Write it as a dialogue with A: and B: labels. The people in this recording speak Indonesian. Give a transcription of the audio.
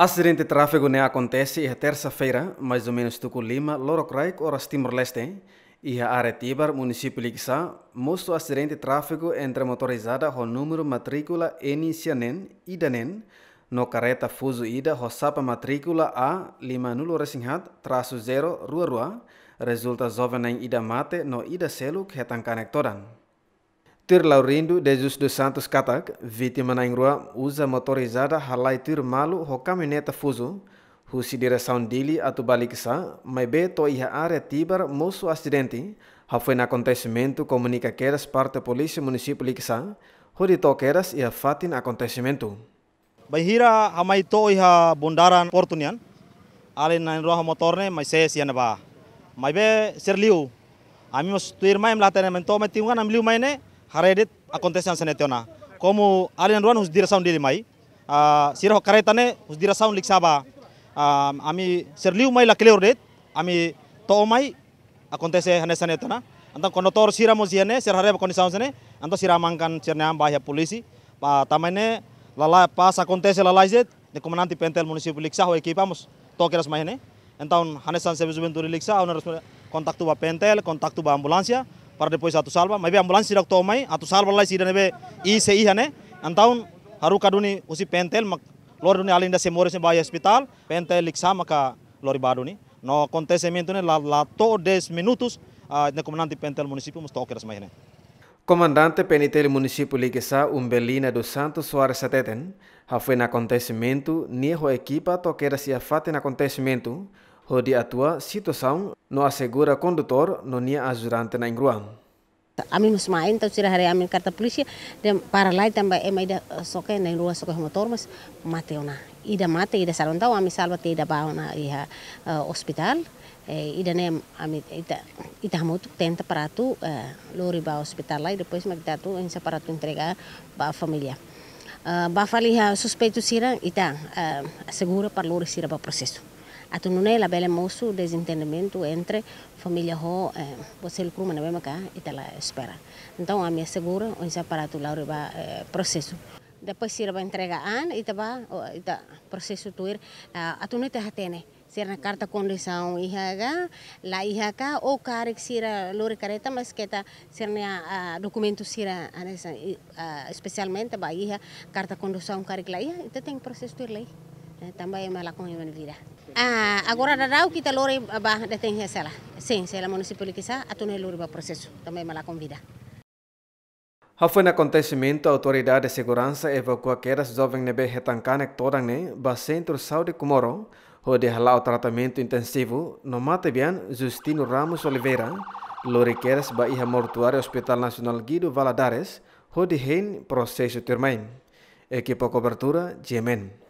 A: Acidente de tráfego né acontece em terça-feira, mais ou menos em Lima, Craic, horas Timor-Leste, e a Aretibar, município Lixá, mostra acidente de tráfego entre motorizada com número matrícula N100 e no carreta Fuso Ida, com sapa matrícula A 50 traço 0, Rua Rua, resulta jovem em Ida Mate, no Ida Selo, que é tão conectoran. Tir laurindo Jesus dos Santos katak, vítima na Ingrua, usa motorizada halai tir malu ho caminhoneta fuso, husi direção dele a Tubaliksa, mai be to iha area tibar musu acidente, ha foi na acontecimento parte polisi município Liksa, hodi to iha
B: fatin acontecimento. Bahira amai to iha bundaran portunian, ali na Ingrua motorne, mai se siana ba. mai be serliu, ami mas tuir mai mlatene mento metingan amliu mai ne, haredet akontesian senetiona komu alien ruan hus direção diri mai ah, sira ho karetane hus direção lixaba ah, ami serliu mai la cleordet ami to mai hane senetona. antang konotor sira moziane sira hareba seni. sene anto sira mangkan cerneam bahia polisi pa ah, tamane lala pas acontece lala izet de comandante pentel município lixa ho to tokeras mai ne então hanesan serviço ventura lixa ona kontak ba pentel kontak ba ambulansia, para depois atu salva mabe ambulans sirak to mai atu salva lai sidane be e se i né, então haru kaduni usi pentel mak lori duni alinda se more se bai hospital pentel liksa maka lori baduni no acontecimento lá to 10 minutos na comandante pentel município mustokeras mai hane
A: Comandante penitente município Liguessá, Umbelina dos Santos Soares Sateten, já foi no acontecimento, nem a equipa toqueira se afate no acontecimento, hodi atua sito saung no asegura kondutor no nia azurante na ingruang.
C: Amin musmain tau sira hari amin kata polisi dan para lain tambah eh, ema ida eh, soke na ingruang soke motor mas mate ona. Ida mate ida salon tau amin salwa te ida na iha eh, hospital. ida nem amit ita ita hamutuk tenta para tu eh, lori ba hospital lá depois magta tu em separato entregar ba família. Uh, ba faliha suspeito sira ita uh, segura para lori sira ba processo. a atunune la bella mozo desentendimiento entre familia ho eh, você pues lucro mas não acá e te la espera então a minha segura o va para tu después o eh, processo depois sirva y e va ba e tá processo tuir uh, no te si sirna carta condición hija ga la hija acá, o si sira lore careta más que tá sirna uh, eh, documento sira era uh, especialmente ba hija carta condição que la hija e te tem processo tuir ley. Eh, Tambah e melakukan kon vida ah agora ada tahu kita lori ba da ten sala sim sela municipal que sa atau lore ba processo tamba e mala con vida
A: Hafun acontecimento, a autoridade de segurança evacuou aquelas jovens nebe retancanek todan ne, ba centro saúde Kumoro, ho de halau tratamento intensivo, no mate bien Justino Ramos Oliveira, loriqueras ba iha mortuário Hospital Nacional Guido Valadares, ho de hein processo termain. Equipo cobertura, Gemen.